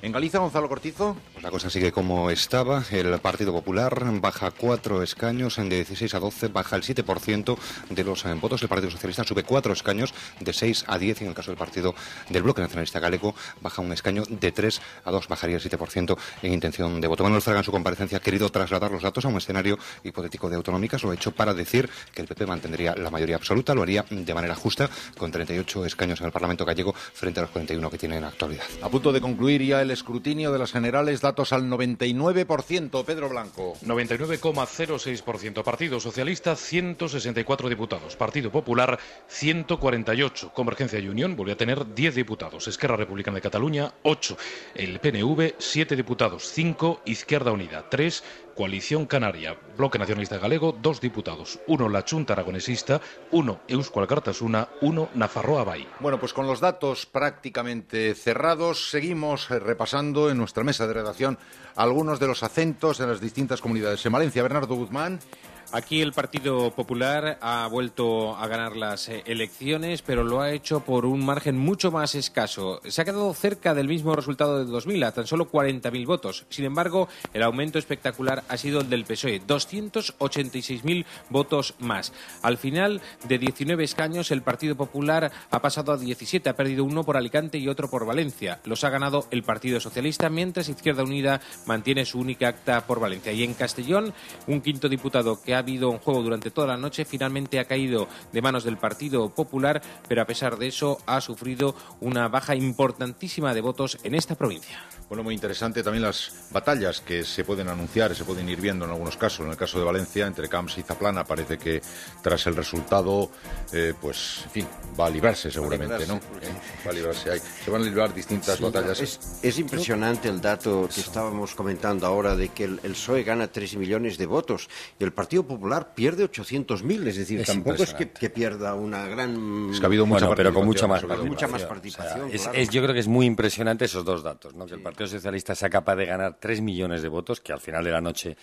En Galicia, Gonzalo Cortizo. Pues la cosa sigue como estaba. El Partido Popular baja cuatro escaños, de 16 a 12, baja el 7% de los eh, votos. El Partido Socialista sube cuatro escaños, de 6 a 10. Y en el caso del Partido del Bloque Nacionalista Galeco, baja un escaño de 3 a 2, bajaría el 7% en intención de voto. Manuel Fraga, en su comparecencia, ha querido trasladar los datos a un escenario hipotético de autonómicas. Lo ha hecho para decir que el PP mantendría la mayoría absoluta, lo haría de manera justa, con 38 escaños en el Parlamento gallego frente a los 41 que tiene en la actualidad. A punto de concluir ya el el escrutinio de las generales, datos al 99%, Pedro Blanco. 99,06%. Partido Socialista, 164 diputados. Partido Popular, 148. Convergencia y Unión volvió a tener 10 diputados. Esquerra Republicana de Cataluña, 8. El PNV, 7 diputados. 5. Izquierda Unida, 3. Coalición Canaria, Bloque Nacionalista Galego, dos diputados, uno la Chunta Aragonesista, uno Euskal Cartasuna, uno Nafarroa Bay. Bueno, pues con los datos prácticamente cerrados, seguimos eh, repasando en nuestra mesa de redacción algunos de los acentos de las distintas comunidades. En Valencia, Bernardo Guzmán. Aquí el Partido Popular ha vuelto a ganar las eh, elecciones, pero lo ha hecho por un margen mucho más escaso. Se ha quedado cerca del mismo resultado de 2000, a tan solo 40.000 votos. Sin embargo, el aumento espectacular ha sido el del PSOE, 286.000 votos más. Al final, de 19 escaños, el Partido Popular ha pasado a 17, ha perdido uno por Alicante y otro por Valencia. Los ha ganado el Partido Socialista, mientras Izquierda Unida mantiene su única acta por Valencia. Y en Castellón, un quinto diputado que ha ha habido un juego durante toda la noche, finalmente ha caído de manos del Partido Popular, pero a pesar de eso ha sufrido una baja importantísima de votos en esta provincia. Bueno, muy interesante también las batallas que se pueden anunciar, se pueden ir viendo en algunos casos. En el caso de Valencia, entre Camps y Zaplana, parece que tras el resultado, eh, pues, en fin, va a librarse seguramente, ¿no? Pues, eh, va a librarse. se van a librar distintas batallas. Es, impresionante el dato que estábamos comentando ahora de que el, PSOE gana 3 millones de votos y el Partido Popular pierde 800.000, es decir, tampoco es que, pierda una gran... ha habido mucho pero con mucha más participación. es, yo creo que es muy impresionante esos dos datos, ¿no? que el Partido Socialista sea capaz de ganar 3 millones de votos, que al final de la noche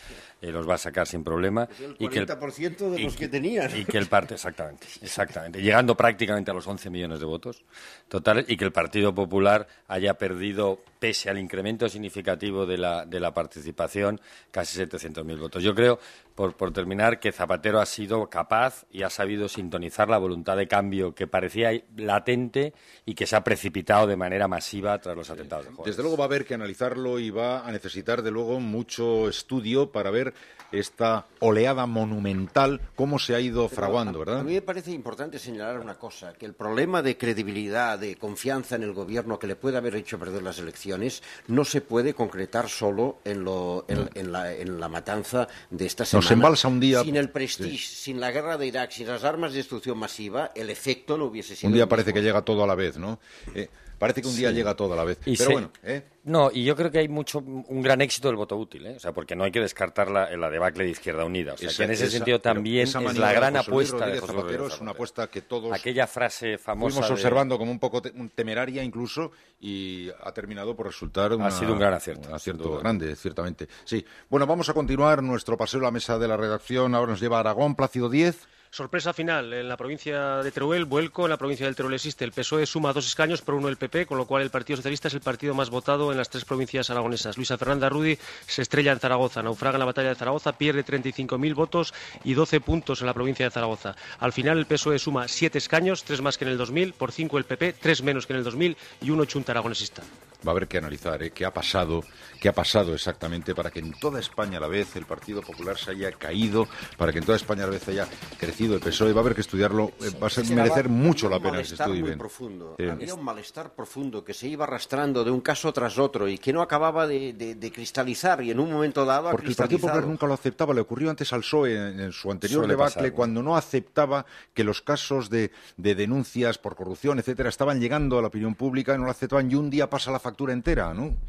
eh, los va a sacar sin problema. y que el, de los que tenía Y que el parte exactamente, exactamente, llegando prácticamente a los 11 millones de votos totales y que el Partido Popular haya perdido, pese al incremento significativo de la, de la participación, casi 700.000 votos. Yo creo, por, por terminar, que Zapatero ha sido capaz y ha sabido sintonizar la voluntad de cambio que parecía latente y que se ha precipitado de manera masiva tras los atentados de Desde luego va a haber que analizarlo y va a necesitar, de luego, mucho estudio para ver esta oleada monumental, cómo se ha ido fraguando, ¿verdad? A, mí me parece importante señalar una cosa, que el problema de credibilidad, de confianza en el gobierno que le puede haber hecho perder las elecciones, no se puede concretar solo en, la, matanza de estas. semana. un día... Sin el prestige, sin la guerra de Irak, sin las armas de destrucción masiva, el efecto no hubiese sido... Un día parece que llega todo a la vez, ¿no? Eh, Parece que un día llega todo a la vez. Y Pero ¿eh? No, y yo creo que hay mucho, un gran éxito del voto útil, ¿eh? o sea, porque no hay que descartar la, la debacle de Izquierda Unida. O sea, que en ese sentido también es la gran apuesta de José Es una apuesta que todos. Aquella frase famosa. Fuimos observando como un poco temeraria incluso y ha terminado por resultar. ha sido un gran acierto. Un acierto grande, ciertamente. Sí. Bueno, vamos a continuar nuestro paseo a la mesa de la redacción. Ahora nos lleva Aragón, Plácido 10. Sorpresa final, en la provincia de Teruel, vuelco, en la provincia del Teruel existe, el PSOE suma dos escaños por uno el PP, con lo cual el Partido Socialista es el partido más votado en las tres provincias aragonesas. Luisa Fernanda Rudi se estrella en Zaragoza, naufraga en la batalla de Zaragoza, pierde 35.000 votos y 12 puntos en la provincia de Zaragoza. Al final el PSOE suma siete escaños, tres más que en el 2000, por cinco el PP, tres menos que en el 2000 y uno chunta aragonesista va a haber que analizar ¿eh? qué ha pasado, qué ha pasado exactamente para que en toda España a la vez el Partido Popular se haya caído, para que en toda España a la vez haya crecido el PSOE. Va a haber que estudiarlo, eh, va a ser, merecer mucho la pena que se Profundo. Eh, había un malestar profundo que se iba arrastrando de un caso tras otro y que no acababa de, cristalizar y en un momento dado ha Porque el Partido Popular nunca lo aceptaba, le ocurrió antes al PSOE en, su anterior debate debacle cuando no aceptaba que los casos de, de denuncias por corrupción, etcétera, estaban llegando a la opinión pública, no lo aceptaban y un día pasa la factura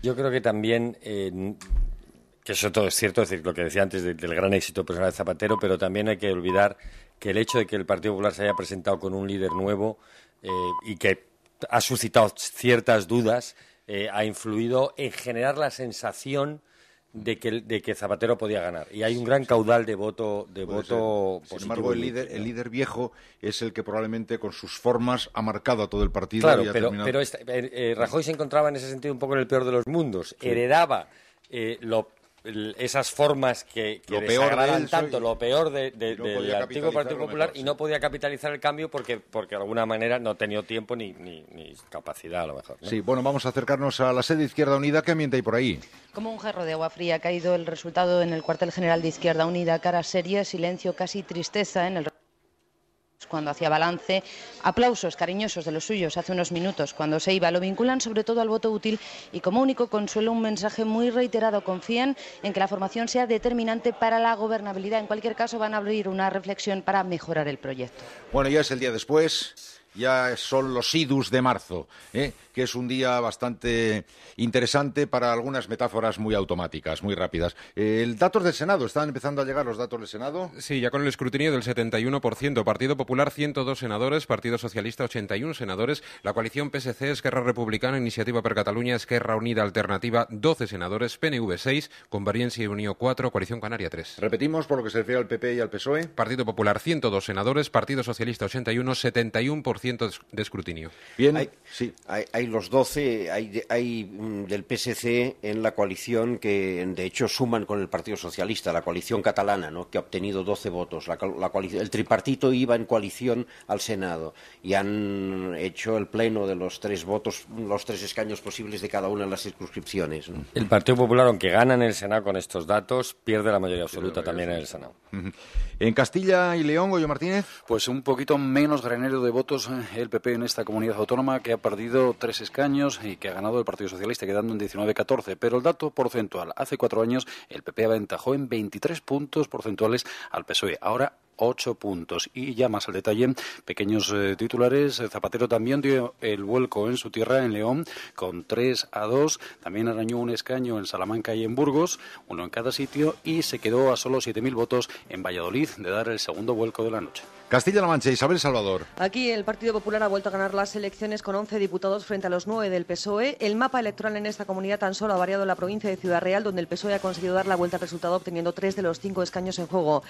yo creo que también... que eso todo es cierto, es decir, lo que decía antes del, gran éxito personal de Zapatero, pero también hay que olvidar que el hecho de que el Partido Popular se haya presentado con un líder nuevo eh, y que ha suscitado ciertas dudas, eh, ha influido en generar la sensación de que, de que Zapatero podía ganar. Y hay un gran caudal de voto, de voto Sin embargo, el líder, el líder viejo es el que probablemente con sus formas ha marcado a todo el partido. Claro, pero, pero eh, eh, Rajoy se encontraba en ese sentido un poco en el peor de los mundos. Heredaba eh, lo esas formas que, que lo peor tanto, lo peor del antiguo Partido Popular y no podía capitalizar el cambio porque, porque de alguna manera no tenía tiempo ni, capacidad a lo mejor. Sí, bueno, vamos a acercarnos a la sede Izquierda Unida. ¿Qué ambiente hay por ahí? Como un jarro de agua fría ha caído el resultado en el cuartel general de Izquierda Unida, cara seria, silencio, casi tristeza en el cuando hacía balance, aplausos cariñosos de los suyos hace unos minutos cuando se iba, lo vinculan sobre todo al voto útil y como único consuelo un mensaje muy reiterado, confían en que la formación sea determinante para la gobernabilidad. En cualquier caso van a abrir una reflexión para mejorar el proyecto. Bueno, ya es el día después ya son los idus de marzo, ¿eh? que es un día bastante interesante para algunas metáforas muy automáticas, muy rápidas. el datos del Senado, ¿están empezando a llegar los datos del Senado? Sí, ya con el escrutinio del 71%, Partido Popular 102 senadores, Partido Socialista 81 senadores, la coalición PSC, Esquerra Republicana, Iniciativa per Cataluña, Esquerra Unida Alternativa 12 senadores, PNV 6, Convergencia y Unión 4, Coalición Canaria 3. Repetimos por lo que se refiere al PP y al PSOE. Partido Popular 102 senadores, Partido Socialista 81, 71% de escrutinio. Bien, hay, sí. Hay, los 12, hay, mm, del PSC en la coalición que de hecho suman con el Partido Socialista, la coalición catalana, ¿no? que ha obtenido 12 votos. La, el tripartito iba en coalición al Senado y han hecho el pleno de los tres votos, los tres escaños posibles de cada una de las circunscripciones. El Partido Popular, aunque gana en el Senado con estos datos, pierde la mayoría absoluta también en el Senado. ¿En Castilla y León, Goyo Martínez? Pues un poquito menos granero de votos ¿eh? el PP en esta comunidad autónoma, que ha perdido tres escaños y que ha ganado el Partido Socialista, quedando en 19-14. Pero el dato porcentual, hace cuatro años el PP aventajó en 23 puntos porcentuales al PSOE. Ahora ocho puntos. Y ya más al detalle, pequeños eh, titulares. Zapatero también dio el vuelco en su tierra, en León, con 3 a 2. También arañó un escaño en Salamanca y en Burgos, uno en cada sitio, y se quedó a solo 7.000 votos en Valladolid de dar el segundo vuelco de la noche. Castilla-La Mancha, Isabel Salvador. Aquí el Partido Popular ha vuelto a ganar las elecciones con 11 diputados frente a los 9 del PSOE. El mapa electoral en esta comunidad tan solo ha variado en la provincia de Ciudad Real, donde el PSOE ha conseguido dar la vuelta al resultado obteniendo 3 de los 5 escaños en juego.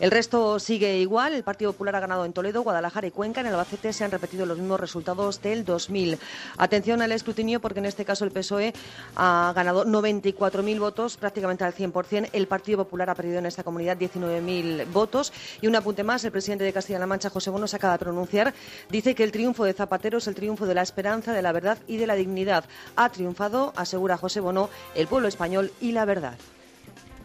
El resto sigue igual. El Partido Popular ha ganado en Toledo, Guadalajara y Cuenca. En Albacete se han repetido los mismos resultados del 2000. Atención al escrutinio porque en este caso el PSOE ha ganado 94.000 votos, prácticamente al 100%. El Partido Popular ha perdido en esta comunidad 19.000 votos. Y un apunte más, el presidente de Castilla-La Mancha, José Bono, se acaba de pronunciar. Dice que el triunfo de Zapatero es el triunfo de la esperanza, de la verdad y de la dignidad. Ha triunfado, asegura José Bono, el pueblo español y la verdad.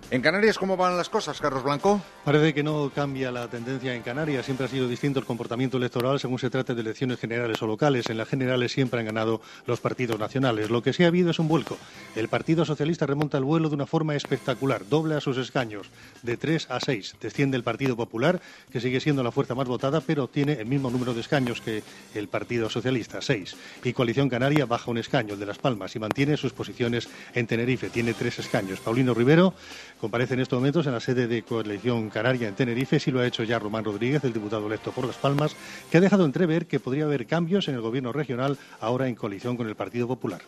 ¿En Canarias cómo van las cosas, Carlos Blanco? Parece que no cambia la tendencia en Canarias. Siempre ha sido distinto el comportamiento electoral según se trate de elecciones generales o locales. En las generales siempre han ganado los partidos nacionales. Lo que sí ha habido es un vuelco. El Partido Socialista remonta el vuelo de una forma espectacular. Dobla sus escaños de 3 a 6. Desciende el Partido Popular, que sigue siendo la fuerza más votada, pero tiene el mismo número de escaños que el Partido Socialista, 6. Y Coalición Canaria baja un escaño, el de Las Palmas, y mantiene sus posiciones en Tenerife. Tiene tres escaños. Paulino Rivero Comparece en estos momentos en la sede de Coalición Canaria en Tenerife, si lo ha hecho ya Román Rodríguez, el diputado electo por Las Palmas, que ha dejado entrever que podría haber cambios en el gobierno regional ahora en coalición con el Partido Popular.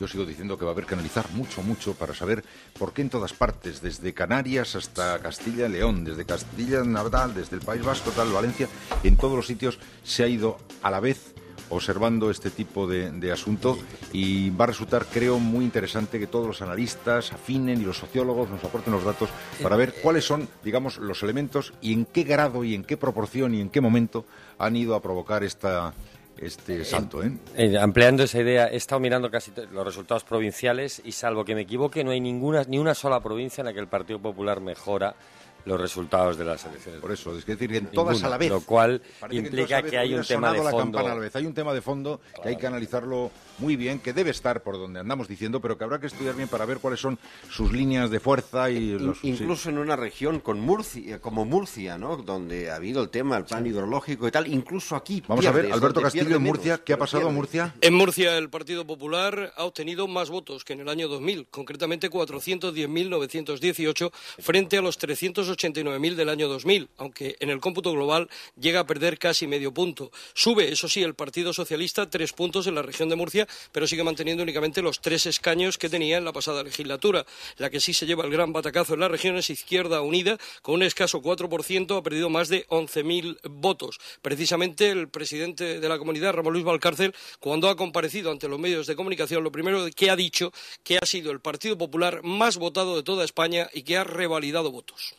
Yo sigo diciendo que va a haber que analizar mucho, mucho para saber por qué en todas partes, desde Canarias hasta Castilla y León, desde Castilla Navarra, desde el País Vasco, tal, Valencia, en todos los sitios se ha ido a la vez observando este tipo de, de, asunto y va a resultar, creo, muy interesante que todos los analistas afinen y los sociólogos nos aporten los datos para ver cuáles son, digamos, los elementos y en qué grado y en qué proporción y en qué momento han ido a provocar esta, este eh, salto. ¿eh? Eh, ampliando esa idea, he estado mirando casi los resultados provinciales y salvo que me equivoque, no hay ninguna, ni una sola provincia en la que el Partido Popular mejora los resultados de las elecciones. Por eso, es decir, en todas a la vez. Lo cual implica que, hay un tema de fondo. Hay un tema de fondo que hay que analizarlo muy bien, que debe estar por donde andamos diciendo, pero que habrá que estudiar bien para ver cuáles son sus líneas de fuerza y los, incluso en una región con Murcia, eh, como Murcia, ¿no? Donde ha habido el tema, del plan hidrológico y tal, incluso aquí. Vamos a ver, Alberto Castillo en Murcia, ¿qué ha pasado en Murcia? En Murcia el Partido Popular ha obtenido más votos que en el año 2000, concretamente 410.918 frente a los 389.000 del año 2000, aunque en el cómputo global llega a perder casi medio punto. Sube, eso sí, el Partido Socialista tres puntos en la región de Murcia pero sigue manteniendo únicamente los tres escaños que tenía en la pasada legislatura. La que sí se lleva el gran batacazo en las regiones Izquierda Unida, con un escaso 4%, ha perdido más de 11.000 votos. Precisamente el presidente de la comunidad, Ramón Luis Valcárcel, cuando ha comparecido ante los medios de comunicación, lo primero que ha dicho que ha sido el Partido Popular más votado de toda España y que ha revalidado votos.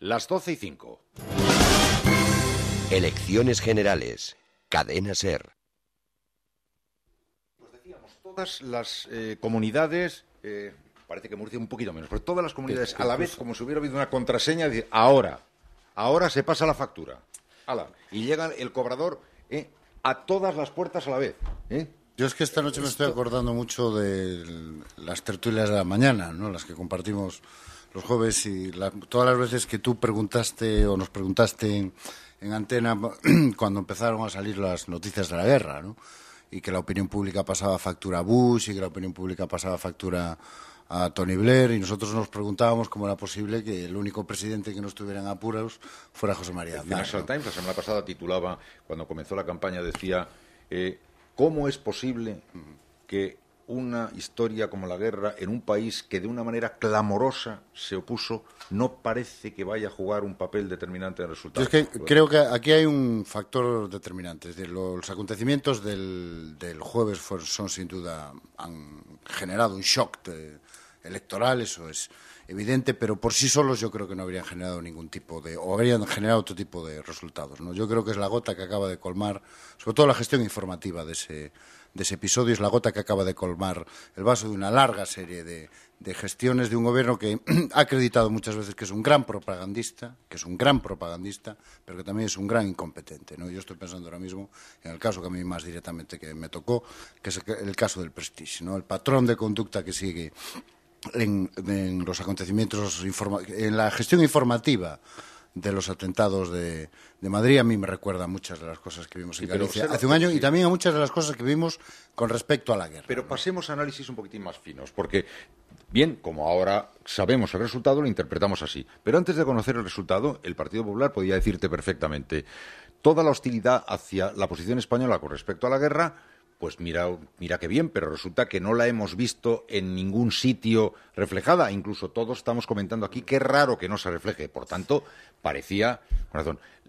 Las 12 y 5. Elecciones generales. Cadena Ser todas las eh, comunidades, eh, parece que Murcia un poquito menos, pero todas las comunidades a la vez, como si hubiera habido una contraseña, ahora, ahora se pasa la factura. y llega el cobrador eh, a todas las puertas a la vez. Yo es que esta noche me estoy acordando mucho de las tertulias de la mañana, ¿no? las que compartimos los jueves y todas las veces que tú preguntaste o nos preguntaste en, en antena cuando empezaron a salir las noticias de la guerra, ¿no? y que la opinión pública pasaba factura a Bush y que la opinión pública pasaba factura a Tony Blair y nosotros nos preguntábamos cómo era posible que el único presidente que no estuviera en apuros fuera José María Aznar. Times la semana pasada titulaba, cuando comenzó la campaña, decía, eh, ¿cómo es posible que una historia como la guerra en un país que de una manera clamorosa se opuso, no parece que vaya a jugar un papel determinante en el resultado. creo que aquí hay un factor determinante. los acontecimientos del, del jueves son sin duda, han generado un shock electoral, eso es evidente, pero por sí solos yo creo que no habrían generado ningún tipo de, o habrían generado otro tipo de resultados. ¿no? Yo creo que es la gota que acaba de colmar, sobre todo la gestión informativa de ese de ese episodio es la gota que acaba de colmar el vaso de una larga serie de, gestiones de un gobierno que ha acreditado muchas veces que es un gran propagandista, que es un gran propagandista, pero que también es un gran incompetente. ¿no? Yo estoy pensando ahora mismo en el caso que a mí más directamente que me tocó, que es el caso del Prestige, ¿no? el patrón de conducta que sigue en los acontecimientos, en la gestión informativa de los atentados de, de, Madrid. A mí me recuerda a muchas de las cosas que vimos en Galicia hace un año y también a muchas de las cosas que vimos con respecto a la guerra. Pero pasemos a análisis un poquitín más finos, porque bien, como ahora sabemos el resultado, lo interpretamos así. Pero antes de conocer el resultado, el Partido Popular podía decirte perfectamente toda la hostilidad hacia la posición española con respecto a la guerra pues mira, mira qué bien, pero resulta que no la hemos visto en ningún sitio reflejada. Incluso todos estamos comentando aquí qué raro que no se refleje. Por tanto, parecía,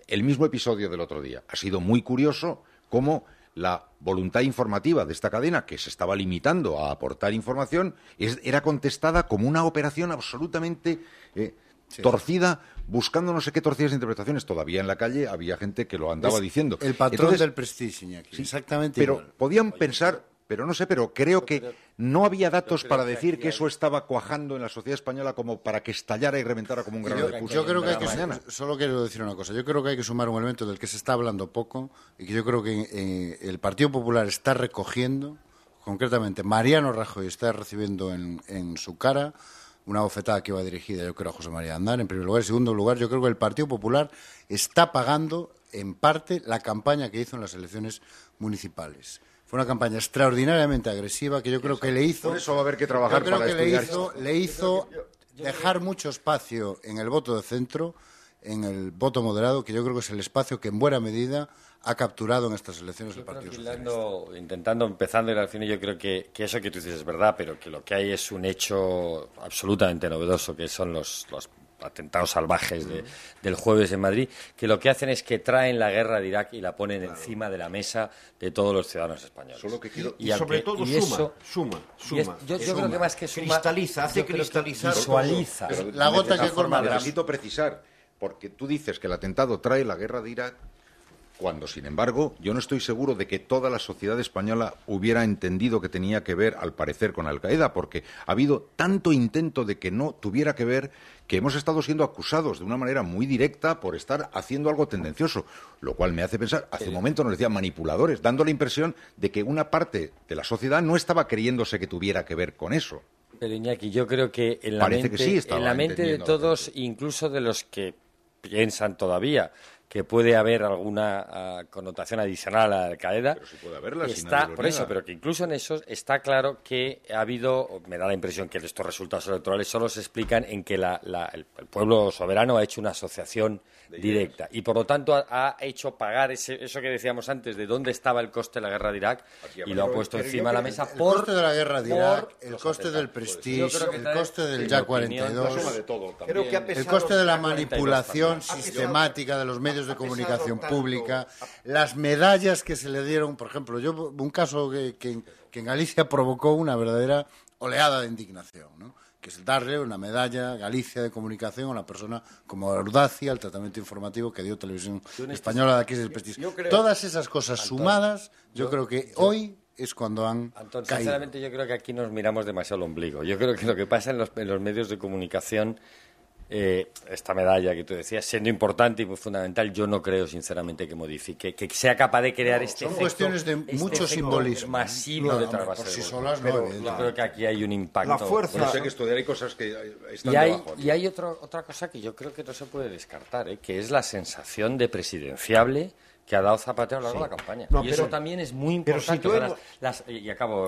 el mismo episodio del otro día. Ha sido muy curioso cómo la voluntad informativa de esta cadena, que se estaba limitando a aportar información, era contestada como una operación absolutamente... Eh, torcida, buscando no sé qué torcidas interpretaciones. Todavía en la calle había gente que lo andaba diciendo. El patrón del prestigio, exactamente. Pero podían pensar, pero no sé, pero creo que no había datos para decir que, eso estaba cuajando en la sociedad española como para que estallara y reventara como un gran. Yo creo que hay que solo quiero decir una cosa. Yo creo que hay que sumar un elemento del que se está hablando poco y que yo creo que eh, el Partido Popular está recogiendo, concretamente Mariano Rajoy está recibiendo en, en su cara una bofetada que va dirigida, yo creo, a José María Andar, en primer lugar. En segundo lugar, yo creo que el Partido Popular está pagando en parte la campaña que hizo en las elecciones municipales. Fue una campaña extraordinariamente agresiva que yo creo que le hizo. Por eso va a haber que trabajar que le le hizo dejar mucho espacio en el voto de centro, en el voto moderado, que yo creo que es el espacio que en buena medida ha capturado en estas elecciones el Partido Socialista. Intentando, empezando al final, yo creo que, eso que tú dices es verdad, pero que lo que hay es un hecho absolutamente novedoso, que son los, los atentados salvajes del jueves en Madrid, que lo que hacen es que traen la guerra de Irak y la ponen encima de la mesa de todos los ciudadanos españoles. y, sobre todo suma, suma, suma, Yo, creo que más que suma... Cristaliza, hace Visualiza. la gota que forma. Necesito precisar, porque tú dices que el atentado trae la guerra de Irak cuando, sin embargo, yo no estoy seguro de que toda la sociedad española hubiera entendido que tenía que ver, al parecer, con Al-Qaeda, porque ha habido tanto intento de que no tuviera que ver que hemos estado siendo acusados de una manera muy directa por estar haciendo algo tendencioso, lo cual me hace pensar, hace un eh. momento nos decían manipuladores, dando la impresión de que una parte de la sociedad no estaba creyéndose que tuviera que ver con eso. Pero Iñaki, yo creo que en la en la mente de todos, incluso de los que piensan todavía que puede haber alguna ah, connotación adicional a la Qaeda. Pero está, por eso, pero que incluso en eso está claro que ha habido, me da la impresión que estos resultados electorales solo se explican en que el, pueblo soberano ha hecho una asociación directa y por lo tanto ha, hecho pagar eso que decíamos antes de dónde estaba el coste de la guerra de Irak y lo ha puesto encima de la mesa el, por coste de la guerra de Irak, el coste del pues prestigio el coste del Ya 42, el coste de la manipulación sistemática de los medios de comunicación pública, las medallas que se le dieron, por ejemplo, yo un caso que, que, en Galicia provocó una verdadera oleada de indignación, ¿no? que es darle una medalla Galicia de comunicación a una persona como Audacia, el tratamiento informativo que dio Televisión este Española de aquí es el prestigio. Todas esas cosas sumadas, yo, creo que hoy es cuando han Antón, sinceramente yo creo que aquí nos miramos demasiado al ombligo. Yo creo que lo que pasa en los medios de comunicación eh, esta medalla que tú decías, siendo importante y muy fundamental, yo no creo sinceramente que modifique, que sea capaz de crear este Son cuestiones de este mucho simbolismo. Masivo de trabajar Por sí solas no, pero yo creo que aquí hay un impacto. La fuerza. cosas que están y hay, Y hay otra cosa que yo creo que no se puede descartar, ¿eh? que es la sensación de presidenciable que ha dado Zapatero a lo largo de la campaña. y eso también es muy importante. las, eh, y acabo,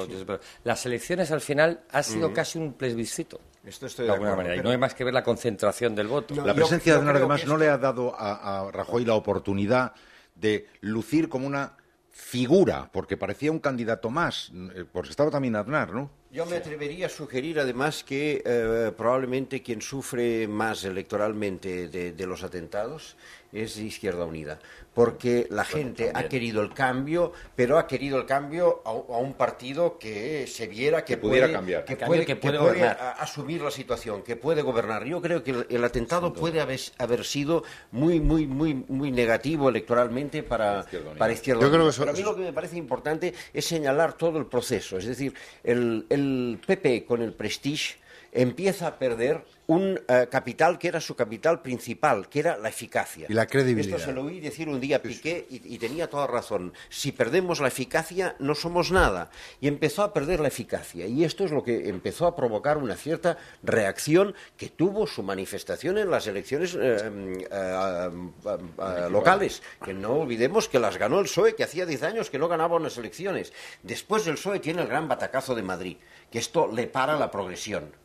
las elecciones al final ha sido casi un plebiscito. Esto estoy de, alguna manera. Y no hay más que ver la concentración del voto. la presencia de Aznar, además, no le ha dado a, Rajoy la oportunidad de lucir como una figura, porque parecía un candidato más, eh, porque estaba también Aznar, ¿no? Yo me atrevería a sugerir además que eh, probablemente quien sufre más electoralmente de, los atentados es Izquierda Unida, porque la gente ha querido el cambio, pero ha querido el cambio a, un partido que se viera que, pudiera puede, cambiar, que, puede, asumir la situación, que puede gobernar. Yo creo que el, atentado puede haber, sido muy, muy, muy, muy negativo electoralmente para Izquierda Unida. Para Izquierda a mí lo que me parece importante es señalar todo el proceso, es decir, el el PP con el Prestige empieza a perder un eh, capital que era su capital principal, que era la eficacia. Y la credibilidad. Esto se lo oí decir un día Piqué y, tenía toda razón. Si perdemos la eficacia, no somos nada. Y empezó a perder la eficacia. Y esto es lo que empezó a provocar una cierta reacción que tuvo su manifestación en las elecciones eh, em, eh, em, locales. Que no olvidemos que las ganó el PSOE, que hacía 10 años que no ganaba unas elecciones. Después del PSOE tiene el gran batacazo de Madrid, que esto le para la progresión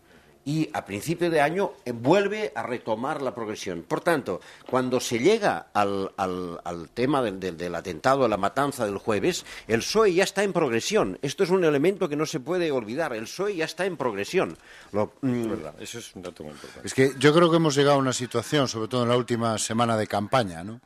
y a principio de año vuelve a retomar la progresión. Por tanto, cuando se llega al, al, tema del, del, atentado, a la matanza del jueves, el PSOE ya está en progresión. Esto es un elemento que no se puede olvidar. El PSOE ya está en progresión. Mm, verdad. Eso es un dato muy importante. Es que yo creo que hemos llegado a una situación, sobre todo en la última semana de campaña, ¿no?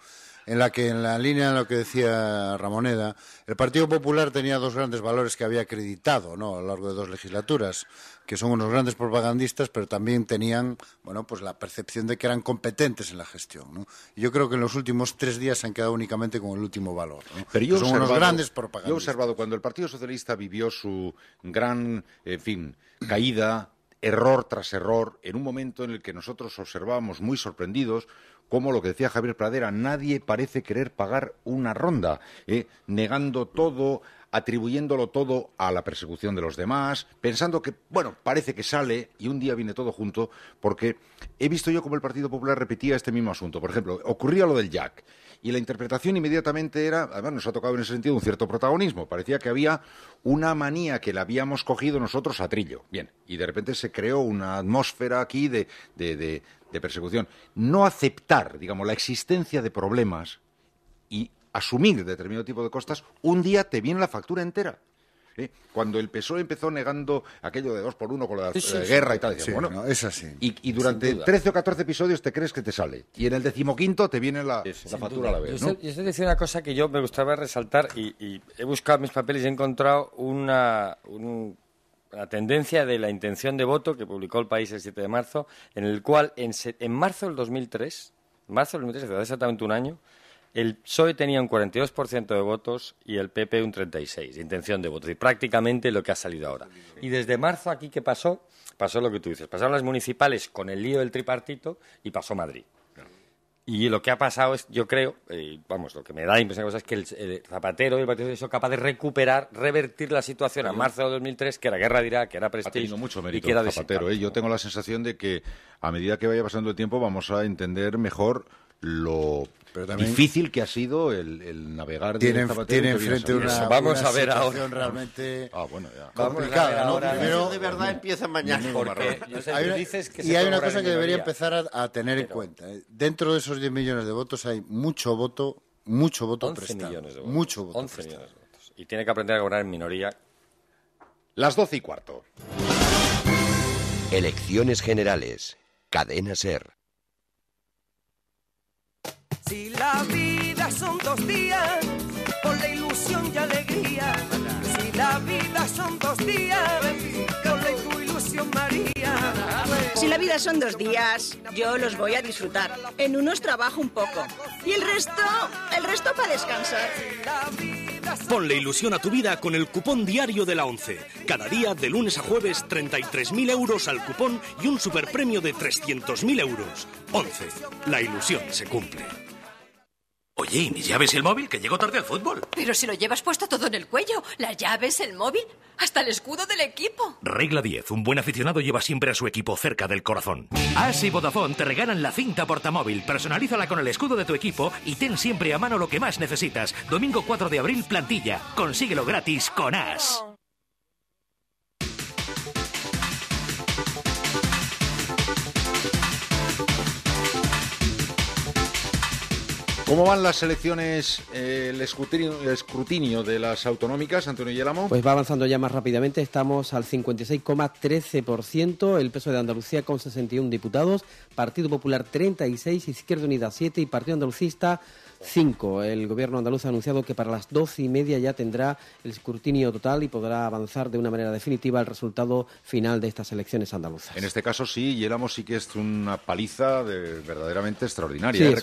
en la que, en la línea de lo que decía Ramoneda, el Partido Popular tenía dos grandes valores que había acreditado ¿no? a lo largo de dos legislaturas, que son unos grandes propagandistas, pero también tenían bueno, pues la percepción de que eran competentes en la gestión. yo creo que en los últimos tres días se han quedado únicamente con el último valor. Pero yo Yo he observado cuando el Partido Socialista vivió su gran, fin, caída error tras error, en un momento en el que nosotros observábamos muy sorprendidos como lo que decía Javier Pradera, nadie parece querer pagar una ronda, ¿eh? negando todo, atribuyéndolo todo a la persecución de los demás, pensando que, bueno, parece que sale y un día viene todo junto, porque he visto yo como el Partido Popular repetía este mismo asunto. Por ejemplo, ocurría lo del Jack y la interpretación inmediatamente era, además nos ha tocado en ese sentido un cierto protagonismo, parecía que había una manía que la habíamos cogido nosotros a trillo. Bien, y de repente se creó una atmósfera aquí de, de persecución. No aceptar, digamos, la existencia de problemas y asumir determinado tipo de costas, un día te viene la factura entera. Cuando el PSOE empezó negando aquello de dos por uno con la eh, guerra y tal, bueno, Y, durante 13 o 14 episodios te crees que te sale. Y en el decimoquinto te viene la, factura a la vez. Yo, estoy, una cosa que yo me gustaba resaltar y, he buscado mis papeles y he encontrado una, un, tendencia de la intención de voto que publicó el país el 7 de marzo, en el cual en, en marzo del 2003, marzo del 2003, exactamente un año, el PSOE tenía un 42% de votos y el PP un 36% de intención de votos. Y prácticamente lo que ha salido ahora. Y desde marzo aquí, ¿qué pasó? Pasó lo que tú dices. Pasaron las municipales con el lío del tripartito y pasó Madrid. Y lo que ha pasado es, yo creo, eh, vamos, lo que me da impresión es que el, Zapatero y el Partido Socialista son capaces de recuperar, revertir la situación a marzo de 2003, que la guerra de Irak, que era prestigio. mucho mérito y que Zapatero. ¿eh? yo tengo la sensación de que a medida que vaya pasando el tiempo vamos a entender mejor lo difícil que ha sido el, navegar tienen, de tienen frente una vamos a ver ahora realmente ah, complicada ¿no? de verdad empieza mañana porque, y hay una cosa que debería empezar a, tener en cuenta ¿eh? dentro de esos 10 millones de votos hay mucho voto mucho voto prestado, millones de votos. mucho voto 11 millones de votos y tiene que aprender a gobernar en minoría las 12 y cuarto elecciones generales cadena ser si la vida son dos días, con la ilusión y alegría. Si la vida son dos días, con la ilusión María. Si la vida son dos días, yo los voy a disfrutar. En unos trabajo un poco y el resto, el resto para descansar. Ponle ilusión a tu vida con el cupón diario de la 11. Cada día, de lunes a jueves, 33.000 euros al cupón y un super superpremio de 300.000 euros. 11. La ilusión se cumple. Oye, ¿y mis llaves y el móvil? Que llego tarde al fútbol. Pero si lo llevas puesto todo en el cuello. Las llaves, el móvil, hasta el escudo del equipo. Regla 10. Un buen aficionado lleva siempre a su equipo cerca del corazón. As y Vodafone te regalan la cinta portamóvil. Personalízala con el escudo de tu equipo y ten siempre a mano lo que más necesitas. Domingo 4 de abril, plantilla. Consíguelo gratis con As. ¿Cómo van las elecciones, eh, el, escrutinio, de las autonómicas, Antonio Yélamo? Pues va avanzando ya más rápidamente, estamos al 56,13%, el peso e de Andalucía con 61 diputados, Partido Popular 36, Izquierda Unida 7 y Partido Andalucista 5. El gobierno andaluz ha anunciado que para las 12 y media ya tendrá el escrutinio total y podrá avanzar de una manera definitiva el resultado final de estas elecciones andaluzas. En este caso sí, éramos sí que es una paliza de, verdaderamente extraordinaria. ¿eh?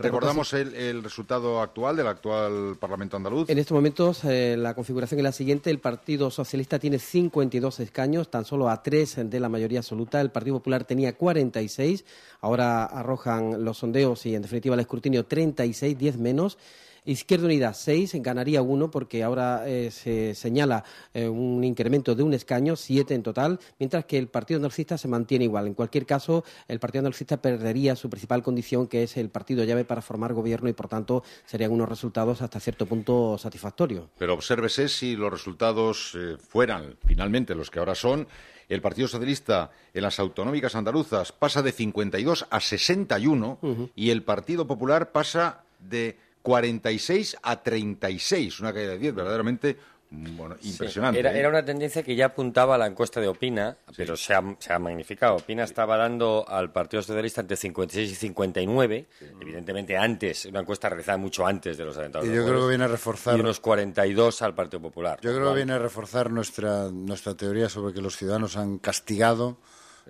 recordamos, el, resultado actual del actual Parlamento andaluz. En estos momentos eh, la configuración es la siguiente. El Partido Socialista tiene 52 escaños, tan solo a tres de la mayoría absoluta. El Partido Popular tenía 46. Ahora arrojan los sondeos y en definitiva el escrutinio 36 10 menos. Izquierda Unida 6, ganaría 1, porque ahora eh, se señala eh, un incremento de un escaño, 7 en total, mientras que el Partido Andalucista se mantiene igual. En cualquier caso, el Partido Andalucista perdería su principal condición, que es el partido llave para formar gobierno, y por tanto serían unos resultados hasta cierto punto satisfactorios. Pero obsérvese si los resultados eh, fueran finalmente los que ahora son. El Partido Socialista en las autonómicas andaluzas pasa de 52 a 61 y el Partido Popular pasa de 46 a 36, una caída de 10, verdaderamente bueno, impresionante. ¿eh? era, una tendencia que ya apuntaba a la encuesta de Opina, pero se ha, magnificado. Opina estaba dando al Partido Socialista entre 56 y 59, evidentemente antes, una encuesta realizada mucho antes de los atentados. Y yo creo que viene a reforzar. Y unos 42 al Partido Popular. Yo creo que viene a reforzar nuestra, nuestra teoría sobre que los ciudadanos han castigado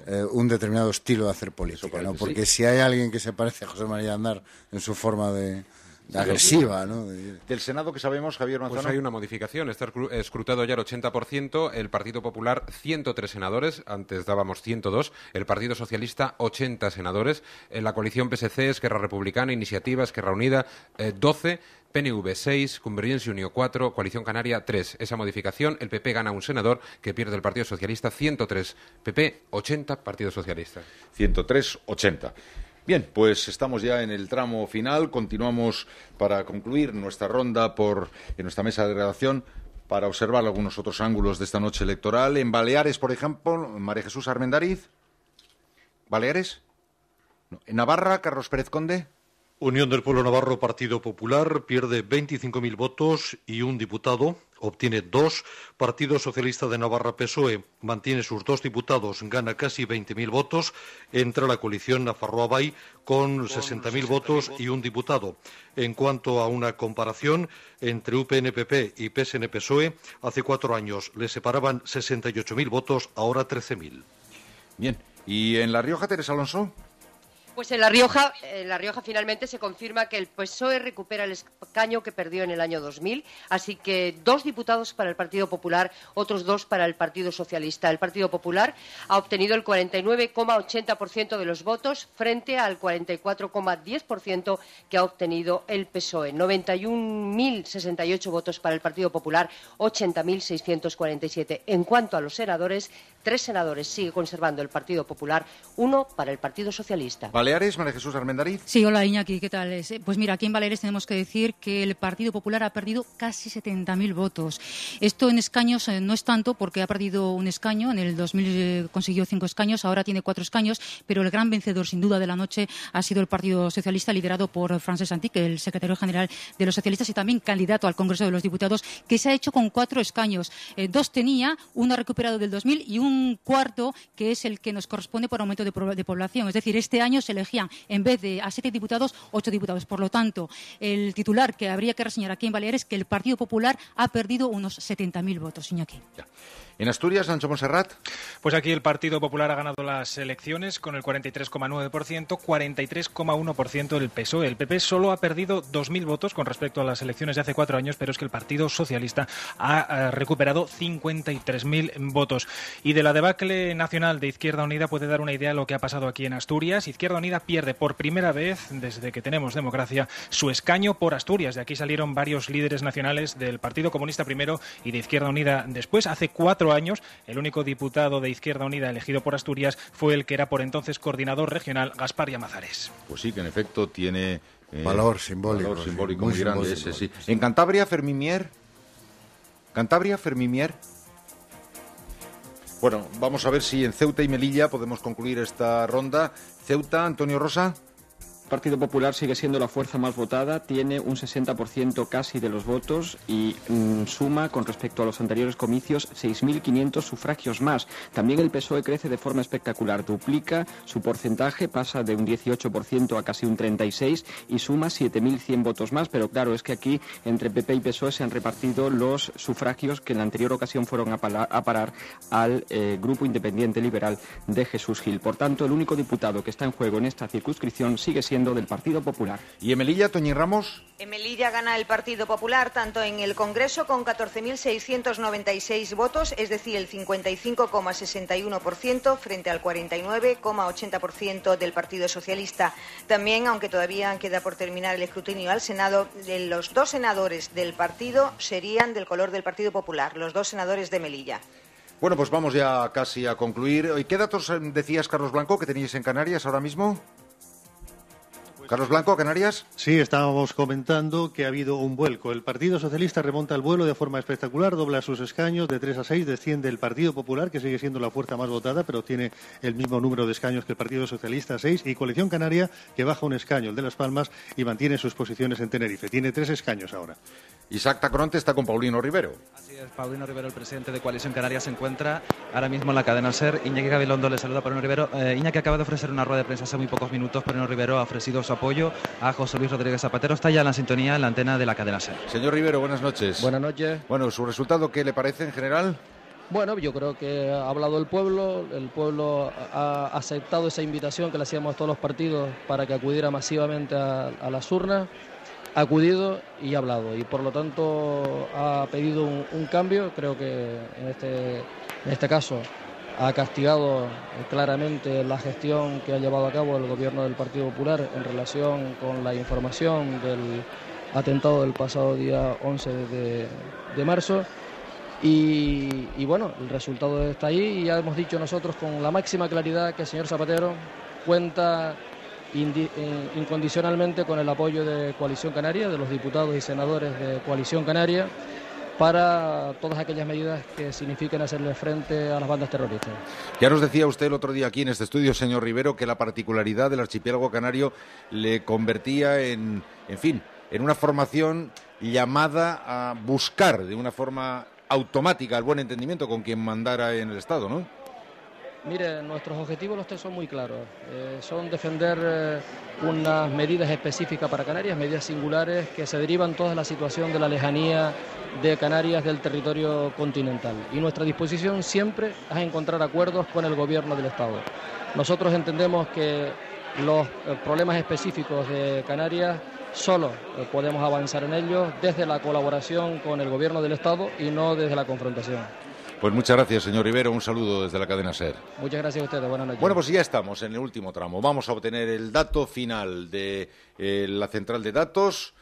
eh, un determinado estilo de hacer política, ¿no? Porque si hay alguien que se parece a José María Andar en su forma de, agresiva, ¿no? Del Senado que sabemos, Javier pues Manzano. Pues hay una modificación. Está escrutado ya el 80%, el Partido Popular 103 senadores, antes dábamos 102, el Partido Socialista 80 senadores, en la coalición PSC, Esquerra Republicana, Iniciativa, Esquerra Unida 12. PNV 6, Convergencia Unión, 4, Coalición Canaria 3. Esa modificación, el PP gana un senador que pierde el Partido Socialista 103, PP 80, Partido Socialista. 103, 80. Bien, pues estamos ya en el tramo final. Continuamos para concluir nuestra ronda por en nuestra mesa de redacción para observar algunos otros ángulos de esta noche electoral. En Baleares, por ejemplo, María Jesús Armendariz. ¿Baleares? ¿En Navarra, Carlos Pérez Conde? Unión del Pueblo Navarro Partido Popular pierde 25.000 votos y un diputado obtiene dos. Partido Socialista de Navarra PSOE mantiene sus dos diputados, gana casi 20.000 votos. Entra la coalición Nafarroa Bay con 60.000 votos y un diputado. En cuanto a una comparación entre UPNPP y PSN PSOE, hace cuatro años le separaban 68.000 votos, ahora 13.000. Bien. ¿Y en La Rioja, Teresa Alonso? pues en La Rioja, en La Rioja finalmente se confirma que el PSOE recupera el escaño que perdió en el año 2000, así que dos diputados para el Partido Popular, otros dos para el Partido Socialista. El Partido Popular ha obtenido el 49,80% de los votos frente al 44,10% que ha obtenido el PSOE. 91.068 votos para el Partido Popular, 80.647. En cuanto a los senadores, tres senadores sigue conservando el Partido Popular, uno para el Partido Socialista. Baleares, María Jesús Armendariz. Sí, hola Iñaki, ¿qué tal? Eh, pues mira, aquí en Baleares tenemos que decir que el Partido Popular ha perdido casi 70.000 votos. Esto en escaños eh, no es tanto porque ha perdido un escaño, en el 2000 eh, consiguió cinco escaños, ahora tiene cuatro escaños, pero el gran vencedor sin duda de la noche ha sido el Partido Socialista liderado por Frances antique el secretario general de los socialistas y también candidato al Congreso de los Diputados, que se ha hecho con cuatro escaños. dos tenía, uno ha recuperado del 2000 y uno un cuarto que es el que nos corresponde por aumento de, población. Es decir, este año se elegían, en vez de a siete diputados, ocho diputados. Por lo tanto, el titular que habría que reseñar aquí en Baleares es que el Partido Popular ha perdido unos 70.000 votos, Iñaki. ¿En Asturias, Sancho Monserrat? Pues aquí el Partido Popular ha ganado las elecciones con el 43,9%, 43,1% del PSOE. El PP solo ha perdido 2.000 votos con respecto a las elecciones de hace cuatro años, pero es que el Partido Socialista ha eh, recuperado 53.000 votos. Y de la debacle nacional de Izquierda Unida puede dar una idea de lo que ha pasado aquí en Asturias. Izquierda Unida pierde por primera vez, desde que tenemos democracia, su escaño por Asturias. De aquí salieron varios líderes nacionales del Partido Comunista primero y de Izquierda Unida después. Hace cuatro años, el único diputado de Izquierda Unida elegido por Asturias fue el que era por entonces coordinador regional, Gaspar Yamazares. Pues sí, que en efecto tiene... Eh, valor simbólico. simbólico muy, grande ese, sí. En Cantabria, Fermimier... Cantabria, Fermimier... Bueno, vamos a ver si en Ceuta y Melilla podemos concluir esta ronda. Ceuta, Antonio Rosa. Partido Popular sigue siendo la fuerza más votada, tiene un 60% casi de los votos y mm, suma, con respecto a los anteriores comicios, 6.500 sufragios más. También el PSOE crece de forma espectacular, duplica su porcentaje, pasa de un 18% a casi un 36% y suma 7.100 votos más. Pero claro, es que aquí entre PP y PSOE se han repartido los sufragios que en la anterior ocasión fueron a, parar al eh, Grupo Independiente Liberal de Jesús Gil. Por tanto, el único diputado que está en juego en esta circunscripción sigue siendo del Partido Popular. ¿Y en Melilla, Toñi Ramos? En Melilla gana el Partido Popular tanto en el Congreso con 14.696 votos, es decir, el 55,61% frente al 49,80% del Partido Socialista. También, aunque todavía queda por terminar el escrutinio al Senado, eh, los dos senadores del partido serían del color del Partido Popular, los dos senadores de Melilla. Bueno, pues vamos ya casi a concluir. ¿Y qué datos em, decías, Carlos Blanco, que teníais en Canarias ahora mismo? Carlos Blanco, Canarias. Sí, estábamos comentando que ha habido un vuelco. El Partido Socialista remonta el vuelo de forma espectacular, dobla sus escaños de 3 a 6, desciende el Partido Popular, que sigue siendo la fuerza más votada, pero tiene el mismo número de escaños que el Partido Socialista, 6, y Coalición Canaria, que baja un escaño, el de Las Palmas, y mantiene sus posiciones en Tenerife. Tiene tres escaños ahora. Isaac Tacronte está con Paulino Rivero. Así es, Paulino Rivero, el presidente de Coalición Canaria, se encuentra ahora mismo en la cadena SER. Iñaki Gabilondo le saluda a Paulino Rivero. Eh, Iñaki acaba de ofrecer una rueda de prensa hace muy pocos minutos. Paulino Rivero ha ofrecido apoyo a José Luis Rodríguez Zapatero. Está ya en la sintonía en la antena de la cadena SER. Señor Rivero, buenas noches. Buenas noches. Bueno, ¿su resultado qué le parece en general? Bueno, yo creo que ha hablado el pueblo, el pueblo ha aceptado esa invitación que le hacíamos a todos los partidos para que acudiera masivamente a, las urnas, ha acudido y ha hablado y por lo tanto ha pedido un, cambio, creo que en este, en este caso ha castigado eh, claramente la gestión que ha llevado a cabo el gobierno del Partido Popular en relación con la información del atentado del pasado día 11 de, marzo. Y, y, bueno, el resultado está ahí y ya hemos dicho nosotros con la máxima claridad que el señor Zapatero cuenta eh, incondicionalmente con el apoyo de Coalición Canaria, de los diputados y senadores de Coalición Canaria para todas aquellas medidas que signifiquen hacerle frente a las bandas terroristas. Ya nos decía usted el otro día aquí en este estudio, señor Rivero, que la particularidad del archipiélago canario le convertía en, en fin, en una formación llamada a buscar de una forma automática el buen entendimiento con quien mandara en el Estado, ¿no? Mire, nuestros objetivos los son muy claros. Eh, son defender eh, unas medidas específicas para Canarias, medidas singulares que se derivan toda la situación de la lejanía de Canarias del territorio continental. Y nuestra disposición siempre es encontrar acuerdos con el gobierno del Estado. Nosotros entendemos que los eh, problemas específicos de Canarias solo podemos avanzar en ellos desde la colaboración con el gobierno del Estado y no desde la confrontación. Pues muchas gracias, señor Rivero. Un saludo desde la cadena SER. Muchas gracias a ustedes. Buenas noches. Bueno, pues ya estamos en el último tramo. Vamos a obtener el dato final de eh, la central de datos.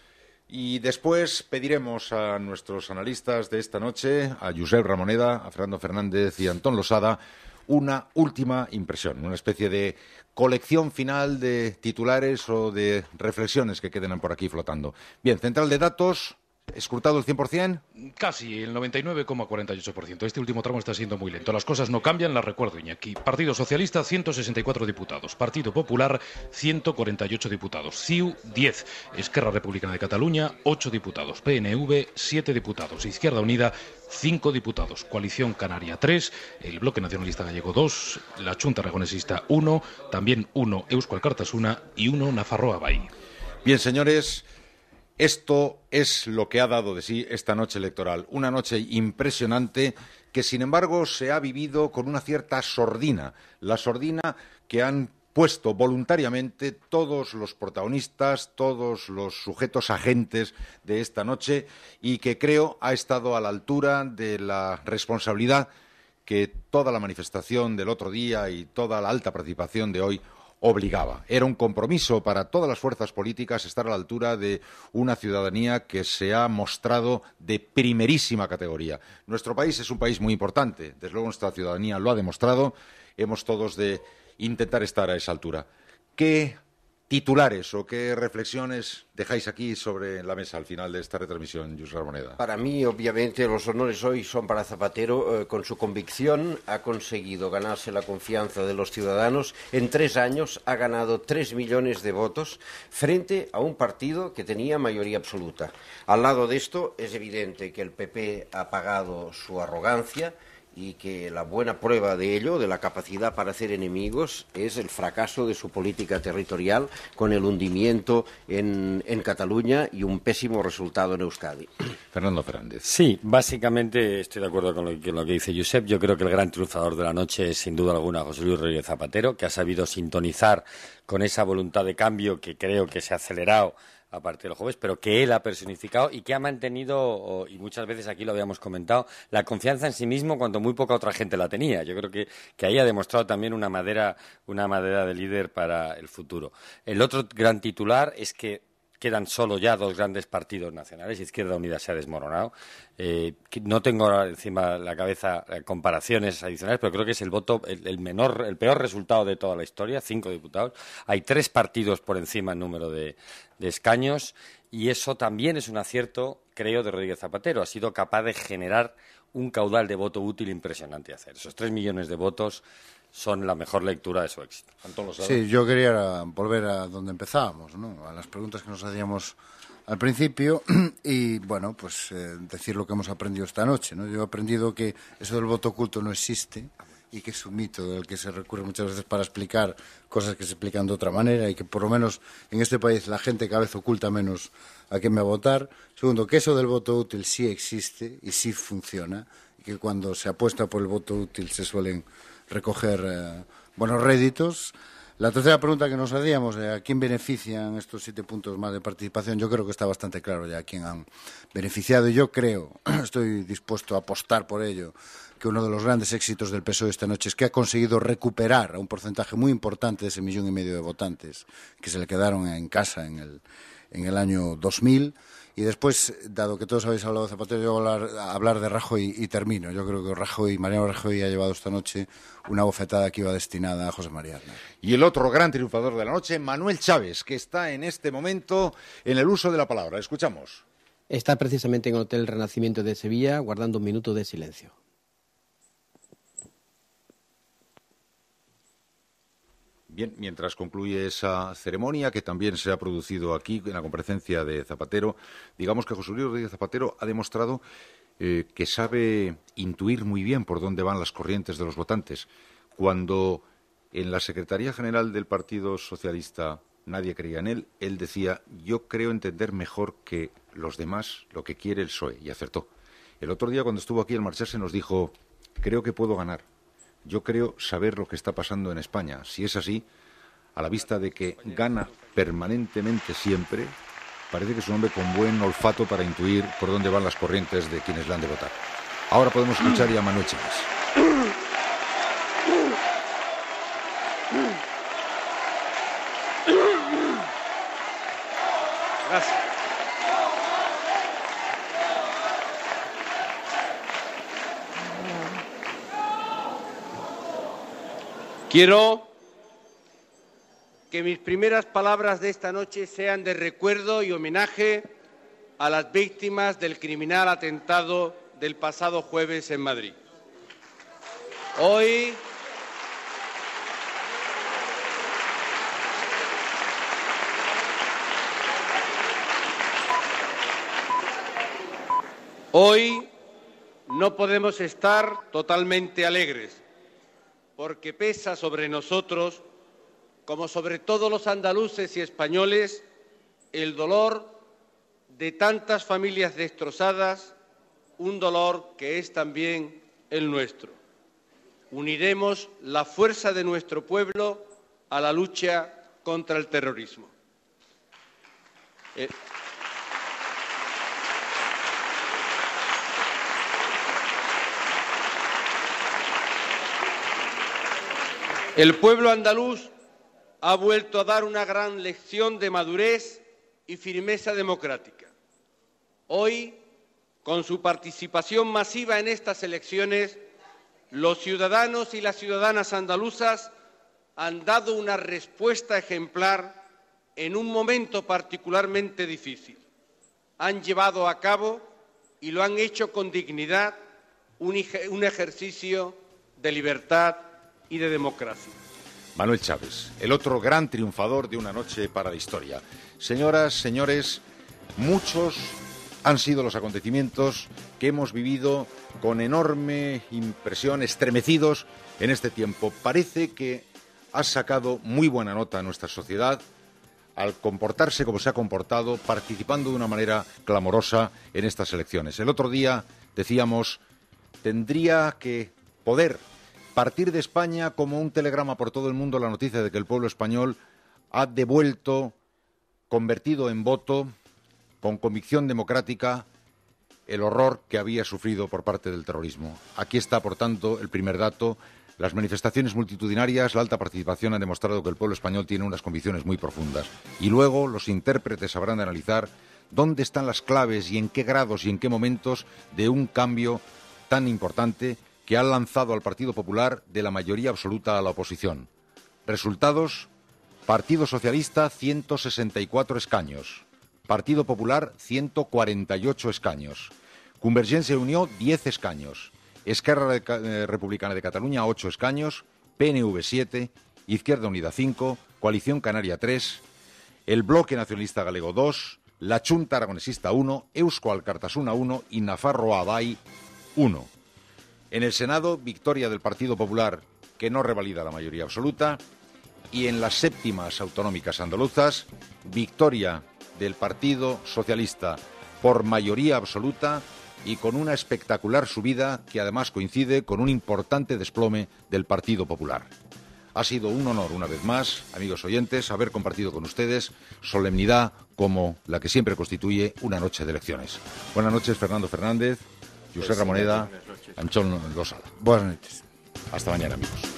Y después pediremos a nuestros analistas de esta noche, a Josep Ramoneda, a Fernando Fernández y a Antón Losada, una última impresión, una especie de colección final de titulares o de reflexiones que queden por aquí flotando. Bien, central de datos, ¿Escrutado el 100%? Casi, el 99,48%. Este último tramo está siendo muy lento. Las cosas no cambian, las recuerdo, Iñaki. Partido Socialista, 164 diputados. Partido Popular, 148 diputados. CIU, 10. Esquerra Republicana de Cataluña, 8 diputados. PNV, 7 diputados. Izquierda Unida, 5 diputados. Coalición Canaria, 3. El Bloque Nacionalista Gallego, 2. La Chunta Regonesista, 1. También 1 Euskal Cartasuna y 1 Nafarroa Bay. Bien, señores. Esto es lo que ha dado de sí esta noche electoral, una noche impresionante que, sin embargo, se ha vivido con una cierta sordina, la sordina que han puesto voluntariamente todos los protagonistas, todos los sujetos agentes de esta noche y que creo ha estado a la altura de la responsabilidad que toda la manifestación del otro día y toda la alta participación de hoy obligaba. Era un compromiso para todas las fuerzas políticas estar a la altura de una ciudadanía que se ha mostrado de primerísima categoría. Nuestro país es un país muy importante, desde luego nuestra ciudadanía lo ha demostrado, hemos todos de intentar estar a esa altura. ¿Qué titulares o qué reflexiones dejáis aquí sobre la mesa al final de esta retransmisión, Jus Moneda? Para mí, obviamente, los honores hoy son para Zapatero. Eh, con su convicción ha conseguido ganarse la confianza de los ciudadanos. En tres años ha ganado tres millones de votos frente a un partido que tenía mayoría absoluta. Al lado de esto, es evidente que el PP ha pagado su arrogancia y que la buena prueba de ello, de la capacidad para hacer enemigos, es el fracaso de su política territorial con el hundimiento en, Cataluña y un pésimo resultado en Euskadi. Fernando Fernández. Sí, básicamente estoy de acuerdo con lo, que, dice Josep. Yo creo que el gran triunfador de la noche es sin duda alguna José Luis Rodríguez Zapatero, que ha sabido sintonizar con esa voluntad de cambio que creo que se ha acelerado aparte de los jóvenes, pero que él ha personificado y que ha mantenido, y muchas veces aquí lo habíamos comentado, la confianza en sí mismo cuando muy poca otra gente la tenía. Yo creo que, que ahí ha demostrado también una madera, una madera de líder para el futuro. El otro gran titular es que quedan solo ya dos grandes partidos nacionales, Izquierda Unida se ha desmoronado. Eh, no tengo encima la cabeza eh, comparaciones adicionales, pero creo que es el voto, el, menor, el peor resultado de toda la historia, cinco diputados. Hay tres partidos por encima en número de, de escaños y eso también es un acierto, creo, de Rodríguez Zapatero. Ha sido capaz de generar un caudal de voto útil impresionante hacer. Esos tres millones de votos son la mejor lectura de su éxito. sí, yo quería volver a donde empezábamos, a las preguntas que nos hacíamos al principio y, bueno, pues eh, decir lo que hemos aprendido esta noche. Yo he aprendido que eso del voto oculto no existe y que es un mito del que se recurre muchas veces para explicar cosas que se explican de otra manera y que por lo menos en este país la gente cada vez oculta menos a quién va a votar. Segundo, que eso del voto útil sí existe y sí funciona y que cuando se apuesta por el voto útil se suelen recoger eh, buenos réditos. La tercera pregunta que nos hacíamos, ¿a quién benefician estos siete puntos más de participación? Yo creo que está bastante claro ya a quién han beneficiado. Y yo creo, estoy dispuesto a apostar por ello, que uno de los grandes éxitos del PSOE esta noche es que ha conseguido recuperar a un porcentaje muy importante de ese millón y medio de votantes que se le quedaron en casa en el, en el año 2000. Y después, dado que todos habéis hablado de Zapatero, yo voy a hablar, de Rajoy y termino. Yo creo que Rajoy, Mariano Rajoy ha llevado esta noche una bofetada que iba destinada a José María Y el otro gran triunfador de la noche, Manuel Chávez, que está en este momento en el uso de la palabra. Escuchamos. Está precisamente en el Hotel Renacimiento de Sevilla guardando un minuto de silencio. Bien, mientras concluye esa ceremonia, que también se ha producido aquí en la comparecencia de Zapatero, digamos que José Luis Rodríguez Zapatero ha demostrado eh, que sabe intuir muy bien por dónde van las corrientes de los votantes. Cuando en la Secretaría General del Partido Socialista nadie creía en él, él decía, yo creo entender mejor que los demás lo que quiere el PSOE, y acertó. El otro día, cuando estuvo aquí al marcharse, nos dijo, creo que puedo ganar yo creo saber lo que está pasando en España. Si es así, a la vista de que gana permanentemente siempre, parece que es un hombre con buen olfato para intuir por dónde van las corrientes de quienes le han de votar. Ahora podemos escuchar ya a Manuel Chávez. Quiero que mis primeras palabras de esta noche sean de recuerdo y homenaje a las víctimas del criminal atentado del pasado jueves en Madrid. Hoy Hoy no podemos estar totalmente alegres porque pesa sobre nosotros, como sobre todos los andaluces y españoles, el dolor de tantas familias destrozadas, un dolor que es también el nuestro. Uniremos la fuerza de nuestro pueblo a la lucha contra el terrorismo. Eh, El pueblo andaluz ha vuelto a dar una gran lección de madurez y firmeza democrática. Hoy, con su participación masiva en estas elecciones, los ciudadanos y las ciudadanas andaluzas han dado una respuesta ejemplar en un momento particularmente difícil. Han llevado a cabo y lo han hecho con dignidad un, ejercicio de libertad y de democracia. Manuel Chávez, el otro gran triunfador de una noche para la historia. Señoras, señores, muchos han sido los acontecimientos que hemos vivido con enorme impresión, estremecidos en este tiempo. Parece que ha sacado muy buena nota nuestra sociedad al comportarse como se ha comportado, participando de una manera clamorosa en estas elecciones. El otro día decíamos, tendría que poder Partir de España como un telegrama por todo el mundo la noticia de que el pueblo español ha devuelto, convertido en voto, con convicción democrática, el horror que había sufrido por parte del terrorismo. Aquí está, por tanto, el primer dato. Las manifestaciones multitudinarias, la alta participación han demostrado que el pueblo español tiene unas convicciones muy profundas. Y luego los intérpretes sabrán de analizar dónde están las claves y en qué grados y en qué momentos de un cambio tan importante que ha lanzado al Partido Popular de la mayoría absoluta a la oposición. Resultados, Partido Socialista 164 escaños, Partido Popular 148 escaños, Convergencia Unió 10 escaños, Esquerra eh, Republicana de Cataluña 8 escaños, PNV 7, Izquierda Unida 5, Coalición Canaria 3, el Bloque Nacionalista Galego 2, la Chunta Aragonesista 1, Eusko Alcartasuna 1 y Nafarro Abay 1. En el Senado, victoria del Partido Popular, que no revalida la mayoría absoluta. Y en las séptimas autonómicas andaluzas, victoria del Partido Socialista por mayoría absoluta y con una espectacular subida que además coincide con un importante desplome del Partido Popular. Ha sido un honor una vez más, amigos oyentes, haber compartido con ustedes solemnidad como la que siempre constituye una noche de elecciones. Buenas noches, Fernando Fernández. José Ramoneda, pues Anchón Losada. Buenas noches. Hasta mañana, amigos.